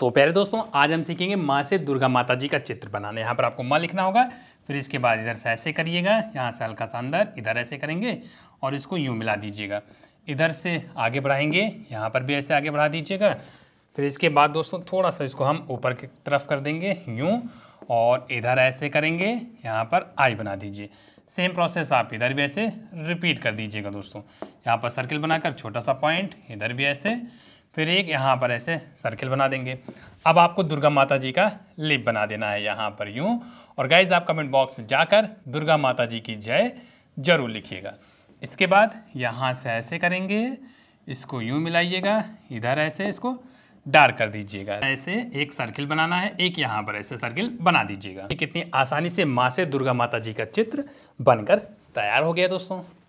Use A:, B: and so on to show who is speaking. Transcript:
A: तो प्यारे दोस्तों आज हम सीखेंगे माँ से दुर्गा माता जी का चित्र बनाना यहाँ पर आपको माँ लिखना होगा फिर इसके बाद इधर से ऐसे करिएगा यहाँ से हल्का सा अंदर इधर ऐसे करेंगे और इसको यूँ मिला दीजिएगा इधर से आगे बढ़ाएंगे यहाँ पर भी ऐसे आगे बढ़ा दीजिएगा फिर इसके बाद दोस्तों थोड़ा सा इसको हम ऊपर की तरफ कर देंगे यूँ और इधर ऐसे करेंगे यहाँ पर आई बना दीजिए सेम प्रोसेस आप इधर भी ऐसे रिपीट कर दीजिएगा दोस्तों यहाँ पर सर्किल बनाकर छोटा सा पॉइंट इधर भी ऐसे फिर एक यहाँ पर ऐसे सर्किल बना देंगे अब आपको दुर्गा माता जी का लिप बना देना है यहाँ पर यूँ और गाइज आप कमेंट बॉक्स में जाकर दुर्गा माता जी की जय जरूर लिखिएगा इसके बाद यहाँ से ऐसे करेंगे इसको यूँ मिलाइएगा इधर ऐसे इसको डार्क कर दीजिएगा ऐसे एक सर्किल बनाना है एक यहाँ पर ऐसे सर्किल बना दीजिएगा कितनी आसानी से माँ से दुर्गा माता जी का चित्र बनकर तैयार हो गया दोस्तों